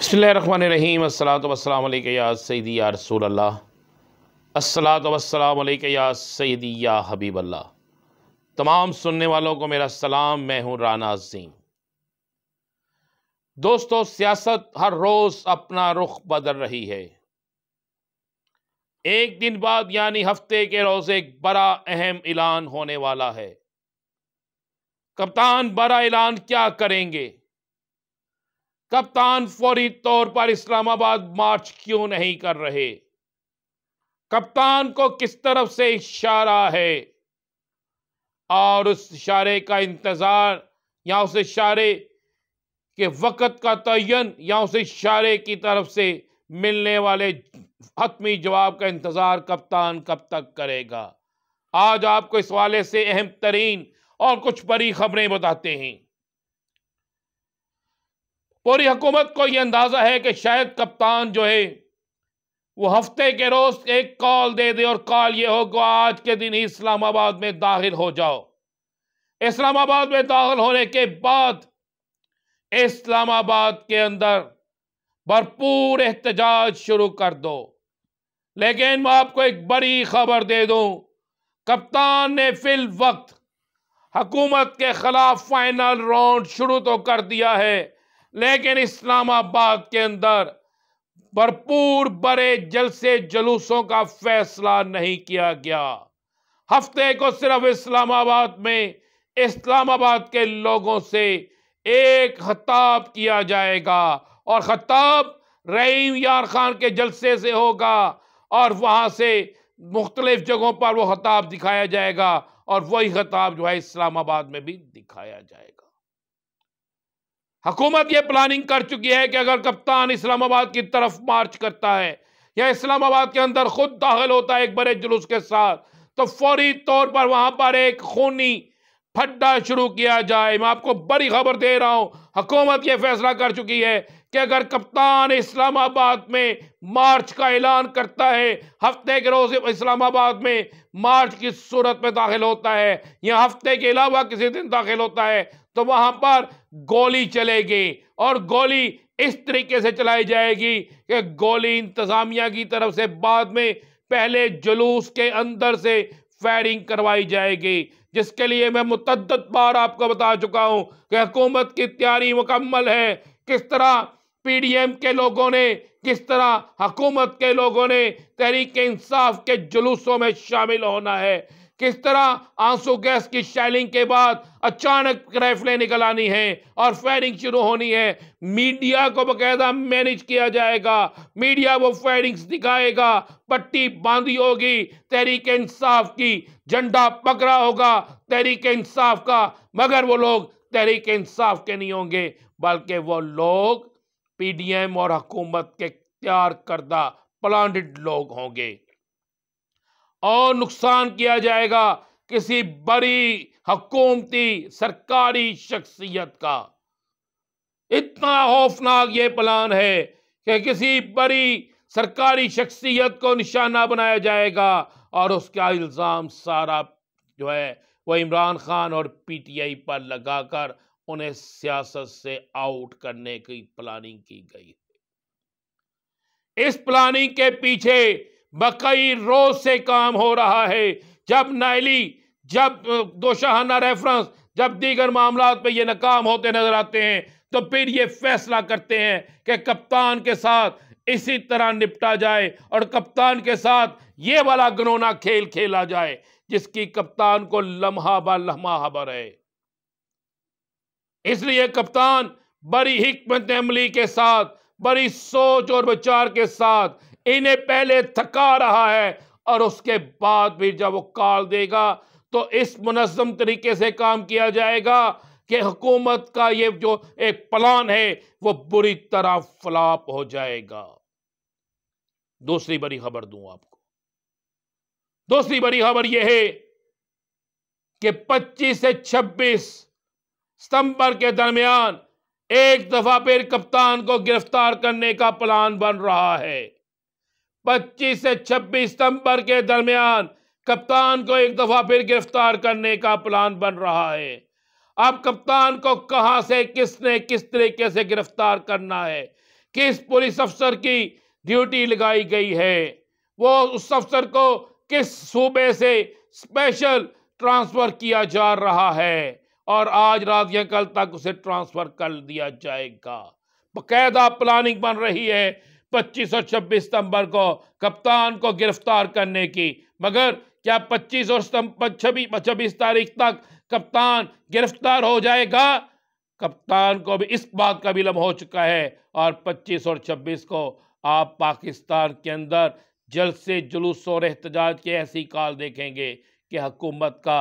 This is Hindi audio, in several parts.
बसमान रहीम असलात वसलाम या सैदी या रसूल अल्लाह असलात वसलाम या सैदी या हबीब अल्लाह तमाम सुनने वालों को मेरा सलाम मैं हूँ राना अजीम दोस्तों सियासत हर रोज़ अपना रुख बदल रही है एक दिन बाद यानी हफ्ते के रोज़ एक बड़ा अहम ऐलान होने वाला है कप्तान बड़ा ऐलान क्या करेंगे कप्तान फौरी तौर पर इस्लामाबाद मार्च क्यों नहीं कर रहे कप्तान को किस तरफ से इशारा है और उस इशारे का इंतज़ार या उस इशारे के वक़्त का तयन या उस इशारे की तरफ से मिलने वाले हतमी जवाब का इंतज़ार कप्तान कब तक करेगा आज आपको इस वाले से अहम तरीन और कुछ बड़ी खबरें बताते हैं पूरी हुकूमत को यह अंदाज़ा है कि शायद कप्तान जो है वो हफ्ते के रोज़ एक कॉल दे दे और कॉल ये हो कि आज के दिन इस्लामाबाद में दाखिल हो जाओ इस्लामाबाद में दाखिल होने के बाद इस्लामाबाद के अंदर भरपूर एहतजाज शुरू कर दो लेकिन मैं आपको एक बड़ी खबर दे दूं कप्तान ने फिल वक्त हकूमत के खिलाफ फाइनल राउंड शुरू तो कर दिया है लेकिन इस्लामाबाद के अंदर भरपूर बड़े जलसे जलूसों का फैसला नहीं किया गया हफ्ते को सिर्फ इस्लामाबाद में इस्लामाबाद के लोगों से एक खताब किया जाएगा और खताब रहीम यार खान के जलसे से होगा और वहाँ से मुख्तलिफ़ जगहों पर वो खताब दिखाया जाएगा और वही खताब जो है इस्लामाबाद में भी दिखाया जाएगा हकूमत ये प्लानिंग कर चुकी है कि अगर कप्तान इस्लामाबाद की तरफ मार्च करता है या इस्लामाबाद के अंदर खुद दाखिल होता है एक बड़े जुलूस के साथ तो फौरी तौर पर वहाँ पर एक खूनी फड्डा शुरू किया जाए मैं आपको बड़ी खबर दे रहा हूँ हुकूमत ये फैसला कर चुकी है कि अगर कप्तान इस्लामाबाद में मार्च का ऐलान करता है हफ्ते के रोज़ इस्लामाबाद में मार्च की सूरत में दाखिल होता है या हफ्ते के अलावा किसी दिन दाखिल होता है तो वहाँ पर गोली चलेगी और गोली इस तरीके से चलाई जाएगी कि गोली इंतज़ामिया की तरफ से बाद में पहले जुलूस के अंदर से फायरिंग करवाई जाएगी जिसके लिए मैं मुतद बार आपको बता चुका हूँ कि हुकूमत की तैयारी मुकम्मल है किस तरह पीडीएम के लोगों ने किस तरह हकूमत के लोगों ने तहरीक इंसाफ के जुलूसों में शामिल होना है किस तरह आंसू गैस की शैलिंग के बाद अचानक राइफलें निकल आनी हैं और फायरिंग शुरू होनी है मीडिया को बाकायदा मैनेज किया जाएगा मीडिया वो फायरिंग्स दिखाएगा पट्टी बांधी होगी तहरीक इंसाफ की झंडा पकड़ा होगा तहरीक इंसाफ का मगर वो लोग तहरीक इंसाफ के नहीं होंगे बल्कि वो लोग पी डी एम और हकूमत के तैयार करदा प्लानिड लोग होंगे और नुकसान किया जाएगा किसी बड़ी हकूमती सरकारी शख्सियत का इतना खौफनाक ये प्लान है कि किसी बड़ी सरकारी शख्सियत को निशाना बनाया जाएगा और उसका इल्ज़ाम सारा जो है वो इमरान खान और पीटीआई पर लगाकर उन्हें सियासत से आउट करने की प्लानिंग की गई है इस प्लानिंग के पीछे बकई रोज से काम हो रहा है जब नायली जब दोशाहाना रेफरेंस जब दीगर मामला पे ये नाकाम होते नजर आते हैं तो फिर ये फैसला करते हैं कि कप्तान के साथ इसी तरह निपटा जाए और कप्तान के साथ ये वाला गनोना खेल खेला जाए जिसकी कप्तान को लम्हा बा लम्हा हबर है इसलिए कप्तान बड़ी हमत अमली के साथ बड़ी सोच और विचार के साथ इन्हें पहले थका रहा है और उसके बाद भी जब वो काल देगा तो इस मुनजम तरीके से काम किया जाएगा कि हुकूमत का ये जो एक प्लान है वो बुरी तरह फ्लाप हो जाएगा दूसरी बड़ी खबर दूं आपको दूसरी बड़ी खबर यह है कि 25 से 26 सितंबर के दरमियान एक दफा फिर कप्तान को गिरफ्तार करने का प्लान बन रहा है 25 से 26 सितंबर के दरमियान कप्तान को एक दफा फिर गिरफ्तार करने का प्लान बन रहा है अब कप्तान को कहां से किसने किस तरीके से गिरफ्तार करना है किस पुलिस अफसर की ड्यूटी लगाई गई है वो उस अफसर को किस सूबे से स्पेशल ट्रांसफर किया जा रहा है और आज रात या कल तक उसे ट्रांसफ़र कर दिया जाएगा बकायदा प्लानिंग बन रही है 25 और 26 सितंबर को कप्तान को गिरफ्तार करने की मगर क्या 25 और छब्बीस छब्बीस तारीख तक कप्तान गिरफ्तार हो जाएगा कप्तान को भी इस बात का भी लम हो चुका है और 25 और 26 को आप पाकिस्तान के अंदर जल्द से जुलूस और एहतजाज के ऐसी काल देखेंगे कि हुकूमत का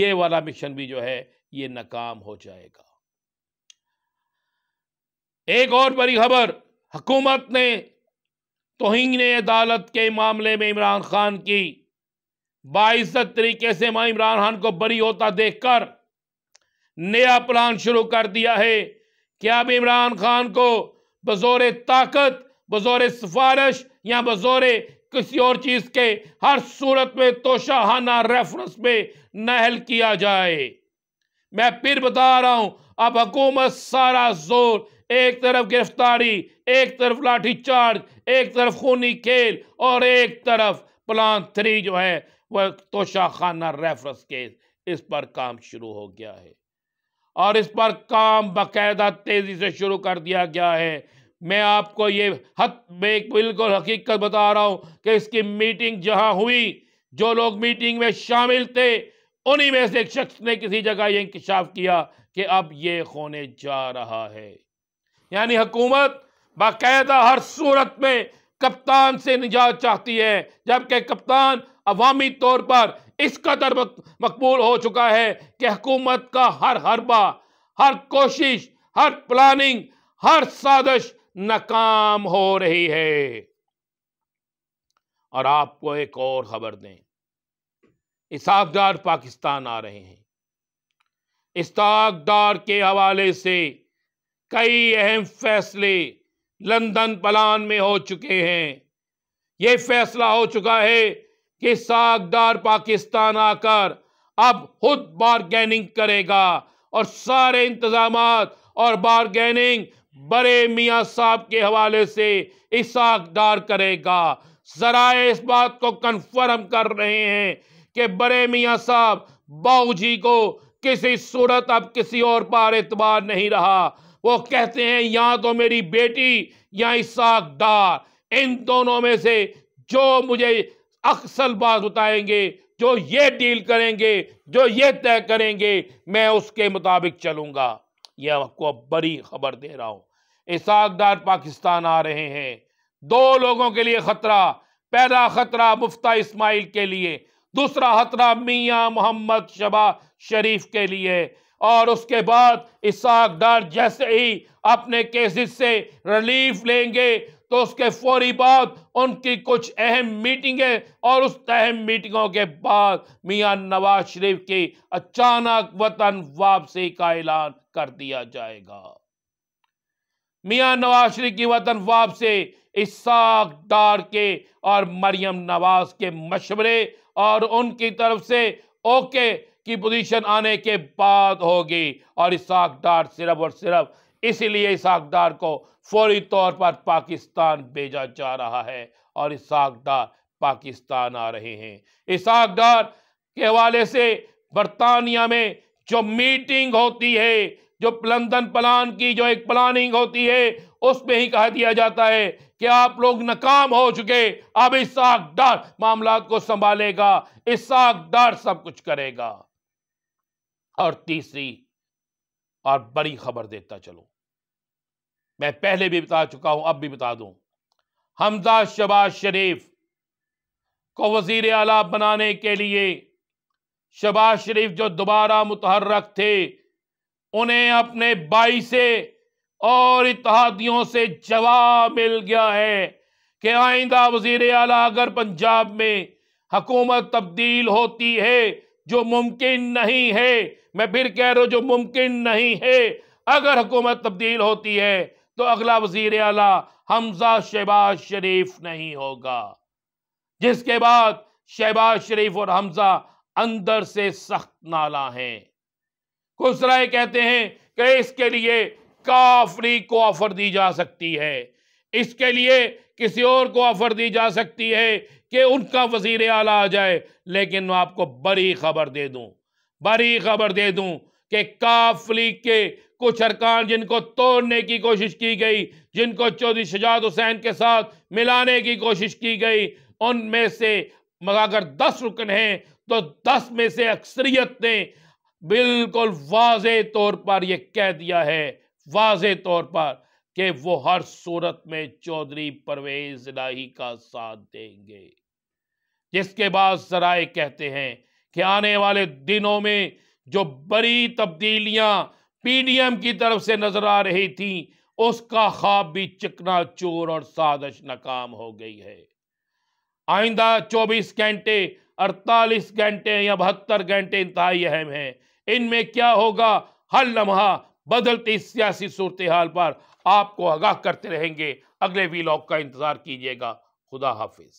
ये वाला मिशन भी जो है ये नाकाम हो जाएगा एक और बड़ी खबर हुकूमत ने तोहिंग अदालत के मामले में इमरान खान की बाइज्जत तरीके से मां इमरान खान को बरी होता देखकर नया प्लान शुरू कर दिया है कि अब इमरान खान को बजोर ताकत बजोर सिफारिश या बजोर किसी और चीज़ के हर सूरत में तोशाहाना रेफरेंस में नहल किया जाए मैं फिर बता रहा हूं अब हुकूमत सारा जोर एक तरफ गिरफ्तारी एक तरफ लाठी चार्ज एक तरफ खूनी खेल और एक तरफ प्लान थ्री जो है वह तोशा खाना रेफरेंस केस इस पर काम शुरू हो गया है और इस पर काम बाकायदा तेज़ी से शुरू कर दिया गया है मैं आपको ये हत बिल्कुल हकीकत बता रहा हूँ कि इसकी मीटिंग जहाँ हुई जो लोग मीटिंग में शामिल थे उन्हीं में से एक शख्स ने किसी जगह यह इंकशाफ किया कि अब ये होने जा रहा है यानी हुकूमत बाकायदा हर सूरत में कप्तान से निजात चाहती है जबकि कप्तान अवामी तौर पर इस कदर मकबूल हो चुका है कि हुकूमत का हर हरबा हर कोशिश हर प्लानिंग हर साजिश नाकाम हो रही है और आपको एक और खबर दें इसहाकदार पाकिस्तान आ रहे हैं इसाकदार के हवाले से कई अहम फैसले लंदन पलान में हो चुके हैं ये फैसला हो चुका है कि सागदार पाकिस्तान आकर अब खुद बारगेनिंग करेगा और सारे इंतजाम और बारगेनिंग बड़े मियाँ साहब के हवाले से इसाकदार करेगा जरा इस बात को कन्फर्म कर रहे हैं कि बड़े मियाँ साहब बाऊ जी को किसी सूरत अब किसी और पर एतबार नहीं रहा वो कहते हैं या तो मेरी बेटी या इसाक डार इन दोनों में से जो मुझे अक्सल बात बताएंगे जो ये डील करेंगे जो ये तय करेंगे मैं उसके मुताबिक चलूँगा यह आपको अब बड़ी खबर दे रहा हूँ इसाक डार पाकिस्तान आ रहे हैं दो लोगों के लिए ख़तरा पहला ख़तरा मुफ्ता इस्माइल के लिए दूसरा हतरा मियाँ मोहम्मद शबा शरीफ के लिए और उसके बाद इसाक डार जैसे ही अपने केसेस से रिलीफ लेंगे तो उसके फौरी बाद उनकी कुछ अहम मीटिंगें और उस अहम मीटिंगों के बाद मियां नवाज शरीफ की अचानक वतन वापसी का ऐलान कर दिया जाएगा मियां नवाज शरीफ की वतन वापसी इसाक डार के और मरियम नवाज के मशवरे और उनकी तरफ से ओके की पोजीशन आने के बाद होगी और इसाक डार सिर्फ और सिर्फ इसीलिए इसाक डार को फौरी तौर पर पाकिस्तान भेजा जा रहा है और इसाक डार पाकिस्तान आ रहे हैं इसाक डार के हवाले से बरतानिया में जो मीटिंग होती है जो लंदन प्लान की जो एक प्लानिंग होती है उसमें ही कहा दिया जाता है कि आप लोग नाकाम हो चुके अब इसाक डर मामला को संभालेगा इसाक डर सब कुछ करेगा और तीसरी और बड़ी खबर देता चलो मैं पहले भी बता चुका हूं अब भी बता दूं हमजा शबाज शरीफ को वजीर आला बनाने के लिए शबाज शरीफ जो दोबारा मुतहरक थे उन्हें अपने बाई से और इतिहादियों से जवाब मिल गया है कि आइंदा वजीर अला अगर पंजाब में हकूमत तब्दील होती है जो मुमकिन नहीं है मैं फिर कह रहा हूँ जो मुमकिन नहीं है अगर हुकूमत तब्दील होती है तो अगला वजीर अला हमजा शहबाज शरीफ नहीं होगा जिसके बाद शहबाज शरीफ और हमजा अंदर से सख्त नाला हैं कुछ कहते हैं कि इसके लिए काफरी को ऑफर दी जा सकती है इसके लिए किसी और को ऑफर दी जा सकती है कि उनका वजीर आला आ जाए लेकिन मैं आपको बड़ी खबर दे दूं बड़ी खबर दे दूं कि काफली के कुछ अरकान जिनको तोड़ने की कोशिश की गई जिनको चौधरी शजात हुसैन के साथ मिलाने की कोशिश की गई उनमें से अगर दस रुकन हैं तो दस में से अक्सरियत ने बिल्कुल वाज तौर पर यह कह दिया है वाज तौर पर कि वो हर सूरत में चौधरी परवेज लाही का साथ देंगे जिसके बाद सराय कहते हैं कि आने वाले दिनों में जो बड़ी तब्दीलियां पीडीएम की तरफ से नजर आ रही थी उसका ख्वाब भी चिकना चोर और साजिश नाकाम हो गई है आइंदा 24 घंटे 48 घंटे या बहत्तर घंटे इंतहाई अहम है इनमें क्या होगा हर लम्हा बदलती सियासी सूरत हाल पर आपको आगाह करते रहेंगे अगले वीलॉग का इंतज़ार कीजिएगा खुदा हाफिज